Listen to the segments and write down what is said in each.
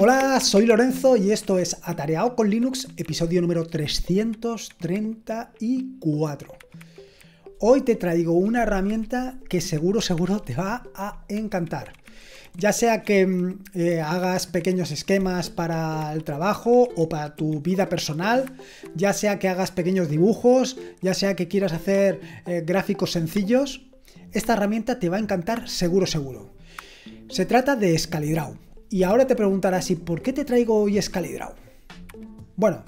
Hola, soy Lorenzo y esto es Atareado con Linux, episodio número 334. Hoy te traigo una herramienta que seguro, seguro te va a encantar. Ya sea que mm, eh, hagas pequeños esquemas para el trabajo o para tu vida personal, ya sea que hagas pequeños dibujos, ya sea que quieras hacer eh, gráficos sencillos, esta herramienta te va a encantar seguro, seguro. Se trata de Scalidraw. Y ahora te preguntarás, ¿y por qué te traigo hoy escalidrao? Bueno,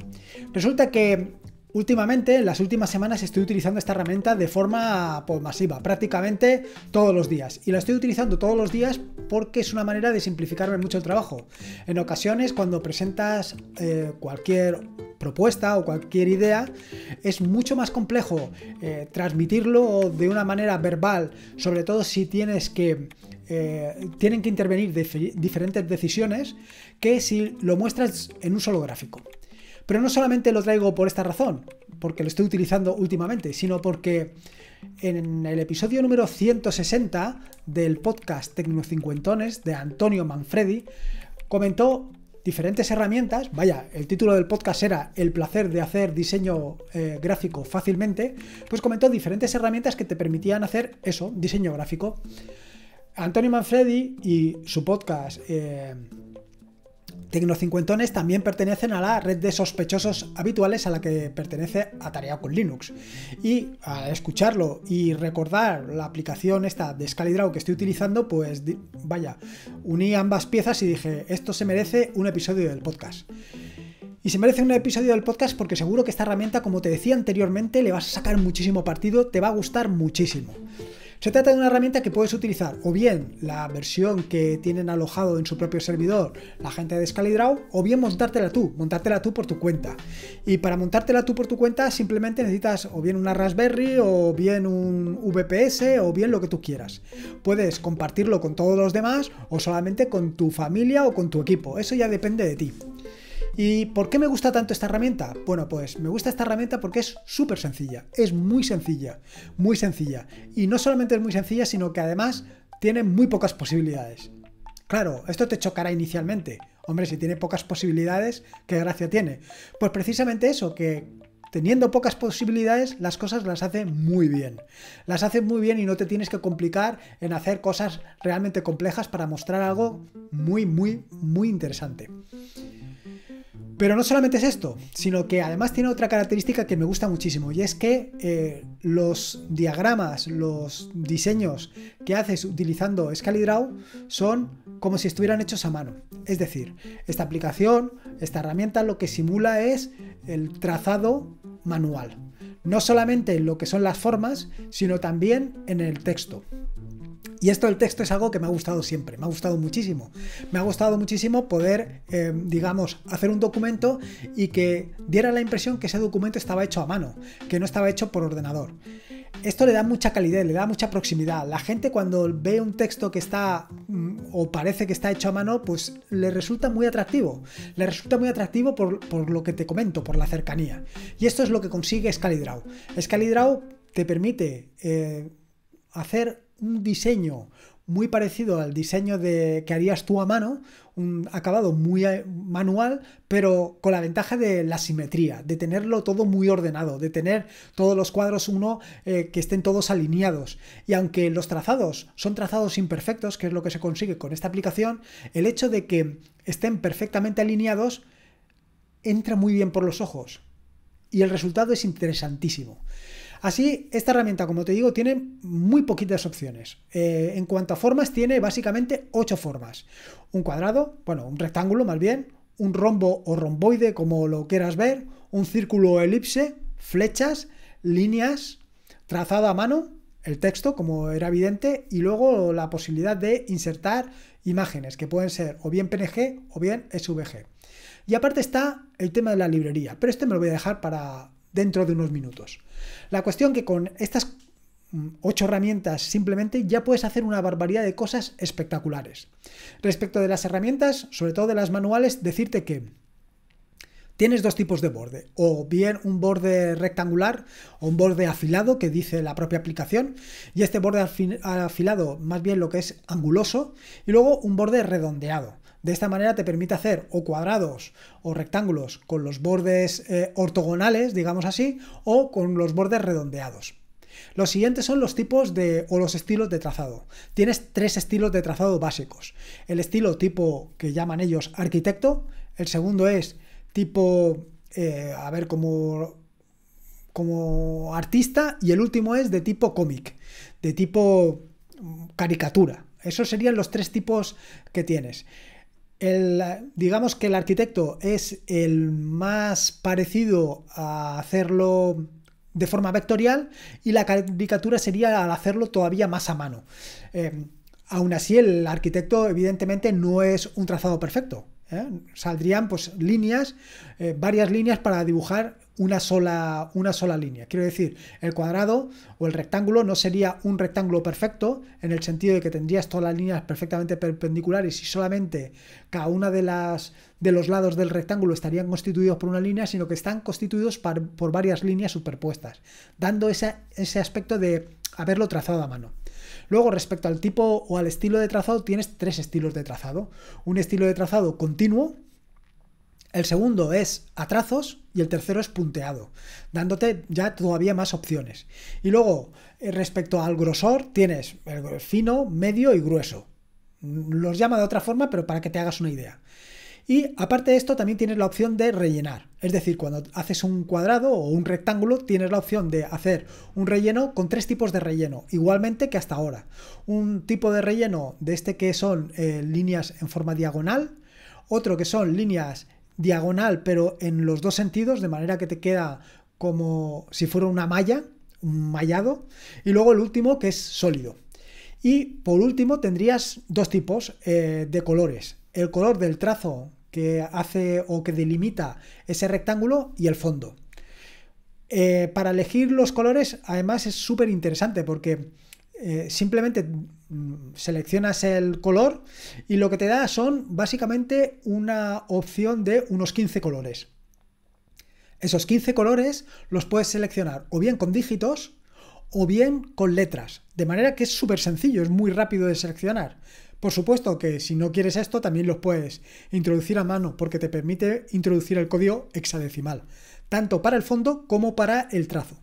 resulta que últimamente, en las últimas semanas, estoy utilizando esta herramienta de forma pues, masiva, prácticamente todos los días. Y la estoy utilizando todos los días porque es una manera de simplificarme mucho el trabajo. En ocasiones, cuando presentas eh, cualquier propuesta o cualquier idea, es mucho más complejo eh, transmitirlo de una manera verbal, sobre todo si tienes que eh, tienen que intervenir diferentes decisiones que si lo muestras en un solo gráfico. Pero no solamente lo traigo por esta razón, porque lo estoy utilizando últimamente, sino porque en el episodio número 160 del podcast Tecnocincuentones de Antonio Manfredi, comentó diferentes herramientas. Vaya, el título del podcast era El placer de hacer diseño eh, gráfico fácilmente. Pues comentó diferentes herramientas que te permitían hacer eso, diseño gráfico. Antonio Manfredi y su podcast eh, Tecnocincuentones también pertenecen a la red de sospechosos habituales a la que pertenece Atareado con Linux. Y al escucharlo y recordar la aplicación esta de ScaliDraw que estoy utilizando, pues vaya, uní ambas piezas y dije, esto se merece un episodio del podcast. Y se merece un episodio del podcast porque seguro que esta herramienta, como te decía anteriormente, le vas a sacar muchísimo partido, te va a gustar muchísimo. Se trata de una herramienta que puedes utilizar o bien la versión que tienen alojado en su propio servidor la gente de ScaliDraw o bien montártela tú, montártela tú por tu cuenta. Y para montártela tú por tu cuenta simplemente necesitas o bien una Raspberry o bien un VPS o bien lo que tú quieras. Puedes compartirlo con todos los demás o solamente con tu familia o con tu equipo, eso ya depende de ti. ¿Y por qué me gusta tanto esta herramienta? Bueno, pues me gusta esta herramienta porque es súper sencilla, es muy sencilla, muy sencilla. Y no solamente es muy sencilla, sino que además tiene muy pocas posibilidades. Claro, esto te chocará inicialmente. Hombre, si tiene pocas posibilidades, ¿qué gracia tiene? Pues precisamente eso, que teniendo pocas posibilidades, las cosas las hace muy bien. Las hace muy bien y no te tienes que complicar en hacer cosas realmente complejas para mostrar algo muy, muy, muy interesante. Pero no solamente es esto, sino que además tiene otra característica que me gusta muchísimo y es que eh, los diagramas, los diseños que haces utilizando ScaliDraw son como si estuvieran hechos a mano. Es decir, esta aplicación, esta herramienta lo que simula es el trazado manual. No solamente en lo que son las formas, sino también en el texto. Y esto del texto es algo que me ha gustado siempre, me ha gustado muchísimo. Me ha gustado muchísimo poder, em, digamos, hacer un documento y que diera la impresión que ese documento estaba hecho a mano, que no estaba hecho por ordenador. Esto le da mucha calidez, le da mucha proximidad. La gente cuando ve un texto que está mm, o parece que está hecho a mano, pues le resulta muy atractivo. Le resulta muy atractivo por, lo que te comento, por la cercanía. Y esto es lo que consigue ScaliDraw. ScaliDraw te permite eh, hacer un diseño muy parecido al diseño de, que harías tú a mano, un acabado muy eh, manual, pero con la ventaja de la simetría, de tenerlo todo muy ordenado, de tener todos los cuadros uno eh, que estén todos alineados. Y aunque los trazados son trazados imperfectos, que es lo que se consigue con esta aplicación, el hecho de que estén perfectamente alineados entra muy bien por los ojos. Y el resultado es interesantísimo. Así, esta herramienta, como te digo, tiene muy poquitas opciones. Eh, en cuanto a formas, tiene básicamente ocho formas. Un cuadrado, bueno, un rectángulo más bien, un rombo o romboide, como lo quieras ver, un círculo o elipse, flechas, líneas, trazado a mano, el texto, como era evidente, y luego la posibilidad de insertar imágenes, que pueden ser o bien PNG o bien SVG. Y aparte está el tema de la librería, pero este me lo voy a dejar para dentro de unos minutos. La cuestión que con estas mm, ocho herramientas simplemente ya puedes hacer una barbaridad de cosas espectaculares. Respecto de las herramientas, sobre todo de las manuales, decirte que tienes dos tipos de borde, o bien un borde rectangular o un borde afilado que dice la propia aplicación, y este borde afilado más bien lo que es anguloso, y luego un borde redondeado. De esta manera te permite hacer o cuadrados o rectángulos con los bordes eh, ortogonales, digamos así, o con los bordes redondeados. Los siguientes son los tipos de o los estilos de trazado. Tienes tres estilos de trazado básicos. El estilo tipo que llaman ellos arquitecto, el segundo es tipo, eh, a ver, como, como artista y el último es de tipo cómic, de tipo mm, caricatura. Esos serían los tres tipos que tienes digamos que el arquitecto es el más parecido a hacerlo de forma vectorial y la caricatura sería al hacerlo todavía más a mano. Eh, aún así, el arquitecto evidentemente no es un trazado perfecto. ¿eh? Saldrían pues líneas, eh, varias líneas para dibujar una sola, una sola línea. Quiero decir, el cuadrado o el rectángulo no sería un rectángulo perfecto en el sentido de que tendrías todas las líneas perfectamente perpendiculares y solamente cada una de las de los lados del rectángulo estarían constituidos por una línea, sino que están constituidos por varias líneas superpuestas, dando ese, ese aspecto de haberlo trazado a mano. Luego, respecto al tipo o al estilo de trazado, tienes tres estilos de trazado. Un estilo de trazado continuo, el segundo es a trazos y el tercero es punteado, dándote ya todavía más opciones. Y luego, eh, respecto al grosor, tienes el fino, medio y grueso. Los llama de otra forma, pero para que te hagas una idea. Y aparte de esto, también tienes la opción de rellenar. Es decir, cuando haces un cuadrado o un rectángulo, tienes la opción de hacer un relleno con tres tipos de relleno, igualmente que hasta ahora. Un tipo de relleno de este que son eh, líneas en forma diagonal, otro que son líneas diagonal pero en los dos sentidos, de manera que te queda como si fuera una malla, un mallado, y luego el último que es sólido. Y por último tendrías dos tipos eh, de colores. El color del trazo que hace o que delimita ese rectángulo y el fondo. Eh, para elegir los colores, además, es súper interesante porque eh, simplemente mm, seleccionas el color y lo que te da son básicamente una opción de unos 15 colores. Esos 15 colores los puedes seleccionar o bien con dígitos o bien con letras, de manera que es súper sencillo, es muy rápido de seleccionar. Por supuesto que si no quieres esto, también los puedes introducir a mano porque te permite introducir el código hexadecimal, tanto para el fondo como para el trazo.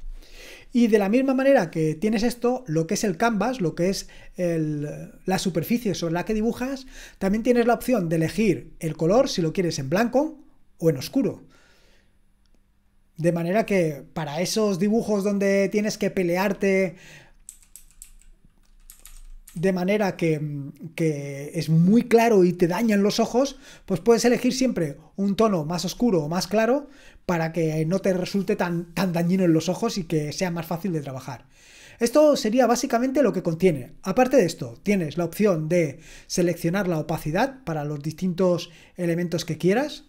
Y de la misma manera que tienes esto, lo que es el canvas, lo que es la superficie sobre la que dibujas, también tienes la opción de elegir el color si lo quieres en blanco o en oscuro. De manera que para esos dibujos donde tienes que pelearte de manera que, es muy claro y te dañan los ojos, pues puedes elegir siempre un tono más oscuro o más claro para que no te resulte tan, tan dañino en los ojos y que sea más fácil de trabajar. Esto sería básicamente lo que contiene. Aparte de esto, tienes la opción de seleccionar la opacidad para los distintos elementos que quieras.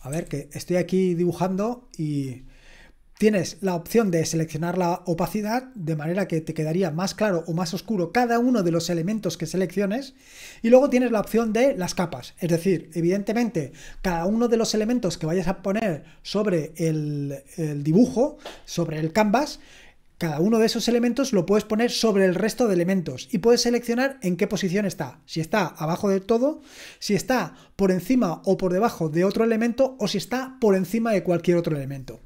A ver, que estoy aquí dibujando y Tienes la opción de seleccionar la opacidad de manera que te quedaría más claro o más oscuro cada uno de los elementos que selecciones y luego tienes la opción de las capas, es decir, evidentemente cada uno de los elementos que vayas a poner sobre el, dibujo, sobre el canvas, cada uno de esos elementos lo puedes poner sobre el resto de elementos y puedes seleccionar en qué posición está. Si está abajo de todo, si está por encima o por debajo de otro elemento o si está por encima de cualquier otro elemento.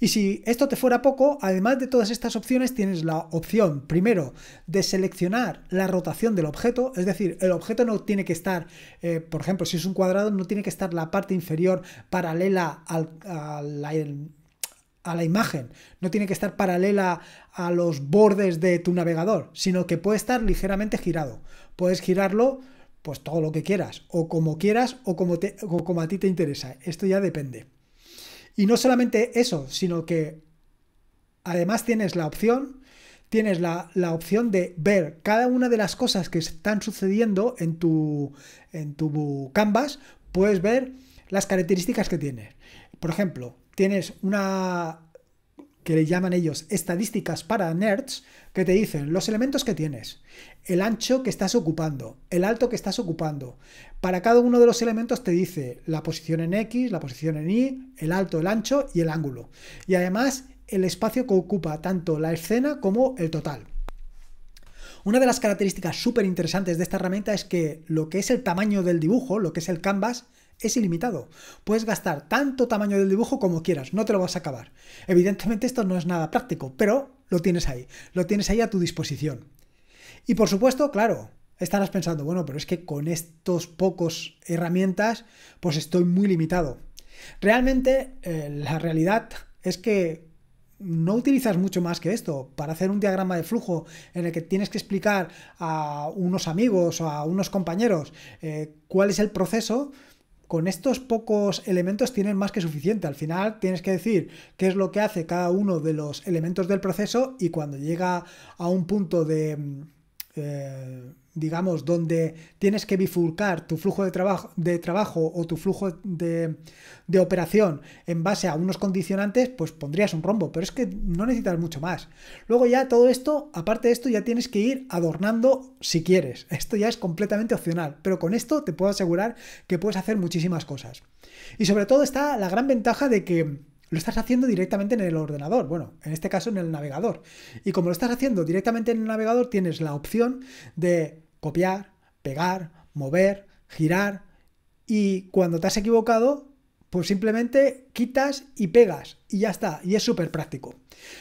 Y si esto te fuera poco, además de todas estas opciones, tienes la opción, primero, de seleccionar la rotación del objeto, es decir, el objeto no tiene que estar, eh, por ejemplo, si es un cuadrado, no tiene que estar la parte inferior paralela a la, imagen, no tiene que estar paralela a los bordes de tu navegador, sino que puede estar ligeramente girado. Puedes girarlo pues todo lo que quieras, o como quieras, o como a ti te interesa. Esto ya depende. Y no solamente eso, sino que además tienes la opción, tienes la, la opción de ver cada una de las cosas que están sucediendo en tu, en tu canvas, puedes ver las características que tienes. Por ejemplo, tienes una que le llaman ellos estadísticas para nerds, que te dicen los elementos que tienes, el ancho que estás ocupando, el alto que estás ocupando. Para cada uno de los elementos te dice la posición en X, la posición en Y, el alto, el ancho y el ángulo. Y además el espacio que ocupa tanto la escena como el total. Una de las características súper interesantes de esta herramienta es que lo que es el tamaño del dibujo, lo que es el canvas, es ilimitado. Puedes gastar tanto tamaño del dibujo como quieras, no te lo vas a acabar. Evidentemente esto no es nada práctico, pero lo tienes ahí, lo tienes ahí a tu disposición. Y por supuesto, claro, estarás pensando, bueno, pero es que con estos pocos herramientas, pues estoy muy limitado. Realmente, eh, la realidad es que no utilizas mucho más que esto. Para hacer un diagrama de flujo en el que tienes que explicar a unos amigos o a unos compañeros eh, cuál es el proceso, con estos pocos elementos tienen más que suficiente. Al final tienes que decir qué es lo que hace cada uno de los elementos del proceso y cuando llega a un punto de eh, digamos, donde tienes que bifurcar tu flujo de trabajo, de trabajo o tu flujo de, operación en base a unos condicionantes, pues pondrías un rombo, pero es que no necesitas mucho más. Luego ya todo esto, aparte de esto, ya tienes que ir adornando si quieres. Esto ya es completamente opcional, pero con esto te puedo asegurar que puedes hacer muchísimas cosas. Y sobre todo está la gran ventaja de que lo estás haciendo directamente en el ordenador, bueno, en este caso en el navegador. Y como lo estás haciendo directamente en el navegador, tienes la opción de copiar, pegar, mover, girar y cuando te has equivocado, pues simplemente quitas y pegas y ya está, y es súper práctico.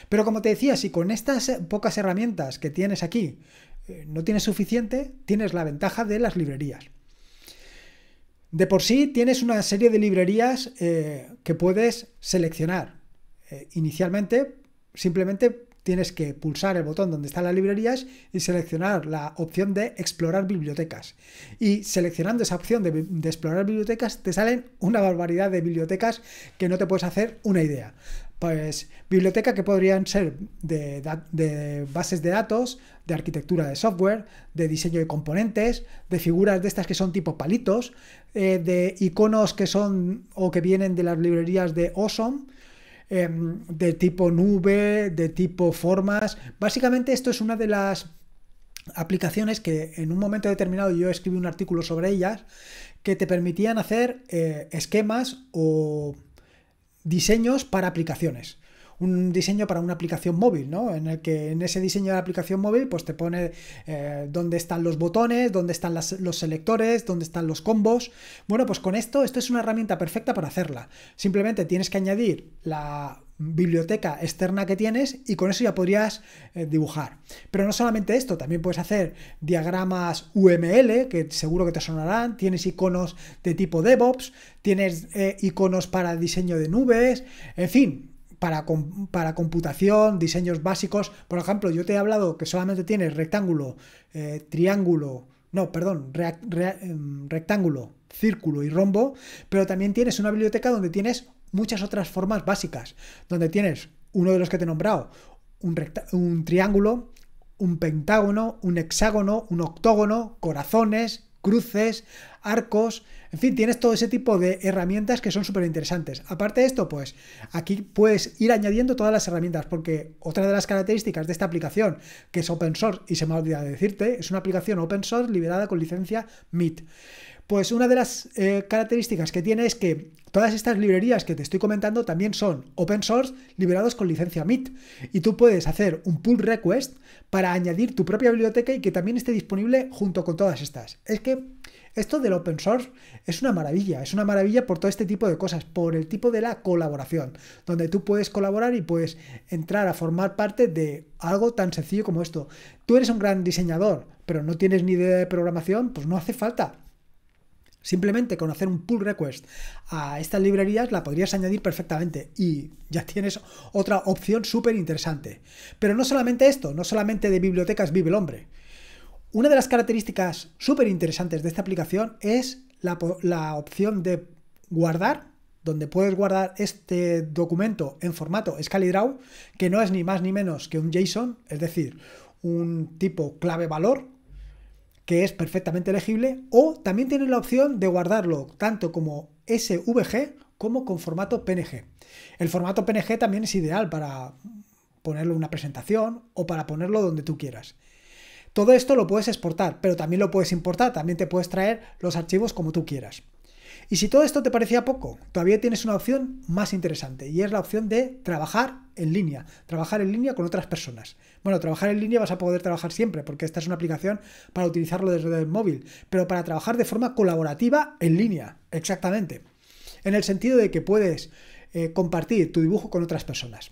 Pero como te decía, si con estas pocas herramientas que tienes aquí eh, no tienes suficiente, tienes la ventaja de las librerías. De por sí tienes una serie de librerías eh, que puedes seleccionar. Eh, inicialmente, simplemente tienes que pulsar el botón donde están las librerías y seleccionar la opción de explorar bibliotecas. Y seleccionando esa opción de, explorar bibliotecas te salen una barbaridad de bibliotecas que no te puedes hacer una idea. Pues biblioteca que podrían ser de, bases de datos, de arquitectura de software, de diseño de componentes, de figuras de estas que son tipo palitos, eh, de iconos que son o que vienen de las librerías de Awesome Em, de tipo nube, de tipo formas. Básicamente esto es una de las aplicaciones que en un momento determinado yo escribí un artículo sobre ellas que te permitían hacer eh, esquemas o diseños para aplicaciones un diseño para una aplicación móvil, ¿no? En el que en ese diseño de la aplicación móvil, pues te pone eh, dónde están los botones, dónde están los selectores, dónde están los combos. Bueno, pues con esto, esto es una herramienta perfecta para hacerla. Simplemente tienes que añadir la biblioteca externa que tienes y con eso ya podrías eh, dibujar. Pero no solamente esto, también puedes hacer diagramas UML, que seguro que te sonarán, tienes iconos de tipo DevOps, tienes eh, iconos para diseño de nubes, en fin, para, computación, diseños básicos. Por ejemplo, yo te he hablado que solamente tienes rectángulo, eh, triángulo, no, perdón, em, rectángulo, círculo y rombo, pero también tienes una biblioteca donde tienes muchas otras formas básicas, donde tienes uno de los que te he nombrado, un, un triángulo, un pentágono, un hexágono, un octógono, corazones, cruces, arcos, en fin, tienes todo ese tipo de herramientas que son súper interesantes. Aparte de esto, pues aquí puedes ir añadiendo todas las herramientas, porque otra de las características de esta aplicación, que es open source, y se me ha olvidado decirte, es una aplicación open source liberada con licencia MIT. Pues una de las eh, características que tiene es que todas estas librerías que te estoy comentando también son open source liberados con licencia MIT. Y tú puedes hacer un pull request para añadir tu propia biblioteca y que también esté disponible junto con todas estas. Es que esto del open source es una maravilla, es una maravilla por todo este tipo de cosas, por el tipo de la colaboración, donde tú puedes colaborar y puedes entrar a formar parte de algo tan sencillo como esto. Tú eres un gran diseñador, pero no tienes ni idea de programación, pues no hace falta Simplemente con hacer un pull request a estas librerías la podrías añadir perfectamente y ya tienes otra opción súper interesante. Pero no solamente esto, no solamente de bibliotecas vive el hombre. Una de las características súper interesantes de esta aplicación es la, opción de guardar donde puedes guardar este documento en formato ScaliDraw, que no es ni más ni menos que un JSON, es decir, un tipo clave valor que es perfectamente legible, o también tienes la opción de guardarlo tanto como SVG como con formato PNG. El formato PNG también es ideal para ponerlo en una presentación o para ponerlo donde tú quieras. Todo esto lo puedes exportar, pero también lo puedes importar, también te puedes traer los archivos como tú quieras. Y si todo esto te parecía poco, todavía tienes una opción más interesante y es la opción de trabajar en línea, trabajar en línea con otras personas. Bueno, trabajar en línea vas a poder trabajar siempre, porque esta es una aplicación para utilizarlo desde el móvil, pero para trabajar de forma colaborativa en línea, exactamente. En el sentido de que puedes eh, compartir tu dibujo con otras personas.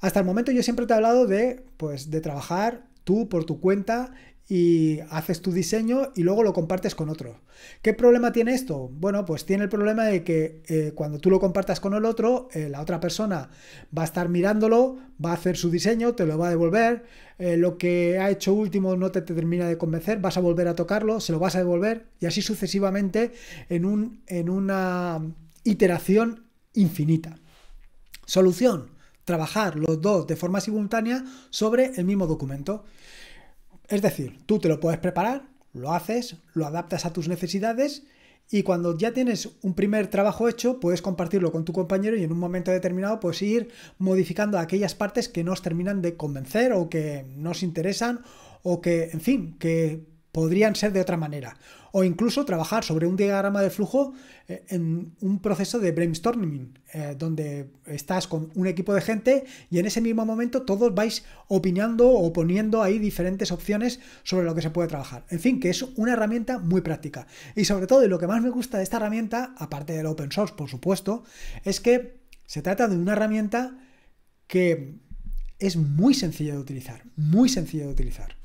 Hasta el momento yo siempre te he hablado de, pues, de trabajar tú por tu cuenta y haces tu diseño y luego lo compartes con otro. ¿Qué problema tiene esto? Bueno, pues tiene el problema de que eh, cuando tú lo compartas con el otro, eh, la otra persona va a estar mirándolo, va a hacer su diseño, te lo va a devolver, eh, lo que ha hecho último no te, termina de convencer, vas a volver a tocarlo, se lo vas a devolver y así sucesivamente en una iteración infinita. Solución, trabajar los dos de forma simultánea sobre el mismo documento. Es decir, tú te lo puedes preparar, lo haces, lo adaptas a tus necesidades y cuando ya tienes un primer trabajo hecho, puedes compartirlo con tu compañero y en un momento determinado puedes ir modificando aquellas partes que no os terminan de convencer o que no os interesan o que, en fin, que podrían ser de otra manera. O incluso trabajar sobre un diagrama de flujo eh, en un proceso de brainstorming, eh, donde estás con un equipo de gente y en ese mismo momento todos vais opinando o poniendo ahí diferentes opciones sobre lo que se puede trabajar. En fin, que es una herramienta muy práctica. Y sobre todo, lo que más me gusta de esta herramienta, aparte del open source, por supuesto, es que se trata de una herramienta que es muy sencilla de utilizar, muy sencilla de utilizar.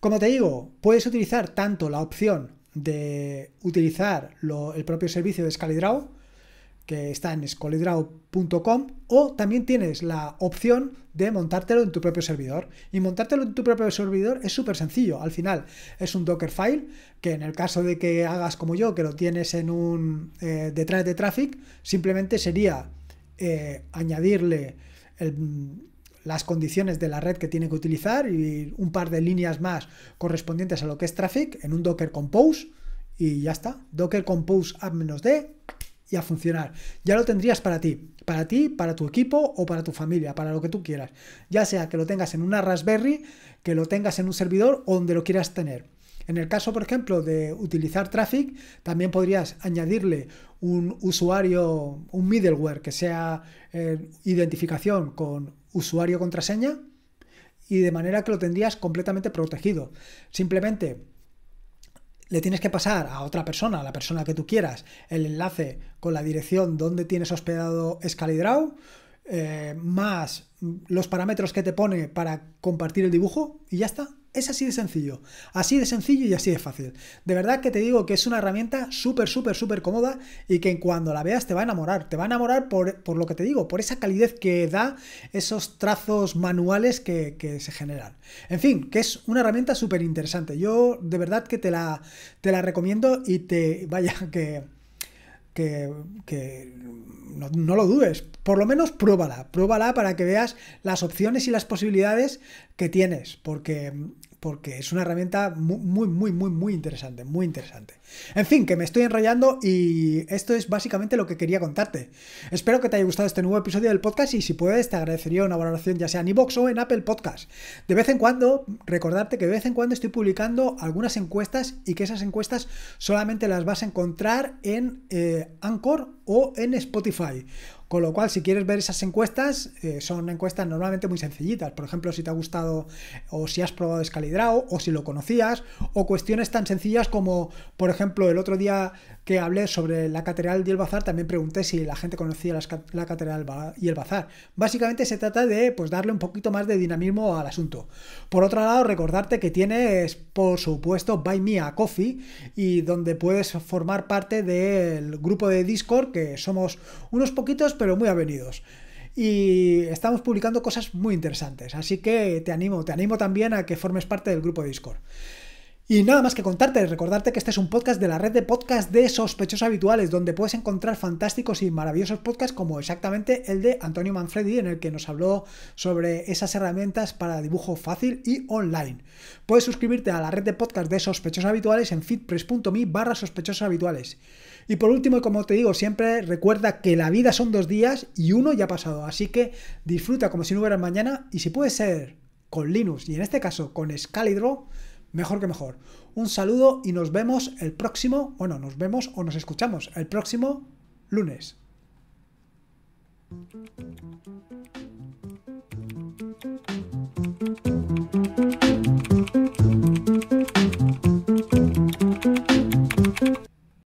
Como te digo, puedes utilizar tanto la opción de utilizar el propio servicio de ScaliDraw, que está en scalidraw.com, o también tienes la opción de montártelo en tu propio servidor. Y montártelo en tu propio servidor es súper sencillo. Al final es un Dockerfile que en el caso de que hagas como yo, que lo tienes en un eh, detrás de traffic, simplemente sería eh, añadirle el las condiciones de la red que tiene que utilizar y un par de líneas más correspondientes a lo que es traffic en un Docker Compose y ya está. Docker Compose app-d y a funcionar. Ya lo tendrías para ti, para ti, para tu equipo o para tu familia, para lo que tú quieras. Ya sea que lo tengas en una Raspberry, que lo tengas en un servidor o donde lo quieras tener. En el caso, por ejemplo, de utilizar Traffic, también podrías añadirle un usuario, un middleware que sea eh, identificación con usuario contraseña y de manera que lo tendrías completamente protegido. Simplemente le tienes que pasar a otra persona, a la persona que tú quieras, el enlace con la dirección donde tienes hospedado Scalidraw, eh, más los parámetros que te pone para compartir el dibujo y ya está. Es así de sencillo. Así de sencillo y así de fácil. De verdad que te digo que es una herramienta súper, súper, súper cómoda y que cuando la veas te va a enamorar. Te va a enamorar por, lo que te digo, por esa calidez que da esos trazos manuales que, se generan. En fin, que es una herramienta súper interesante. Yo de verdad que te la, te la recomiendo y te, vaya, que que, no, no, lo dudes. Por lo menos pruébala, pruébala para que veas las opciones y las posibilidades que tienes, porque porque es una herramienta muy, muy, muy, muy interesante, muy interesante. En fin, que me estoy enrollando y esto es básicamente lo que quería contarte. Espero que te haya gustado este nuevo episodio del podcast y si puedes te agradecería una valoración ya sea en iBox o en Apple Podcast. De vez en cuando, recordarte que de vez en cuando estoy publicando algunas encuestas y que esas encuestas solamente las vas a encontrar en eh, Anchor o en Spotify. Con lo cual, si quieres ver esas encuestas, eh, son encuestas normalmente muy sencillitas. Por ejemplo, si te ha gustado o si has probado Escalidrao, o si lo conocías, o cuestiones tan sencillas como, por ejemplo, el otro día que hablé sobre la catedral y el bazar, también pregunté si la gente conocía la catedral y el bazar. Básicamente se trata de pues, darle un poquito más de dinamismo al asunto. Por otro lado, recordarte que tienes, por supuesto, Buy Me a Coffee y donde puedes formar parte del grupo de Discord, que somos unos poquitos pero muy avenidos y estamos publicando cosas muy interesantes. Así que te animo, te animo también a que formes parte del grupo de Discord. Y nada más que contarte, recordarte que este es un podcast de la red de podcasts de sospechosos habituales, donde puedes encontrar fantásticos y maravillosos podcasts como exactamente el de Antonio Manfredi, en el que nos habló sobre esas herramientas para dibujo fácil y online. Puedes suscribirte a la red de podcasts de sospechosos habituales en fitpress.me barra sospechosos habituales. Y por último, como te digo siempre, recuerda que la vida son dos días y uno ya ha pasado, así que disfruta como si no hubiera mañana y si puede ser con Linux y en este caso con Scalidro, mejor que mejor. Un saludo y nos vemos el próximo, bueno, nos vemos o nos escuchamos el próximo lunes.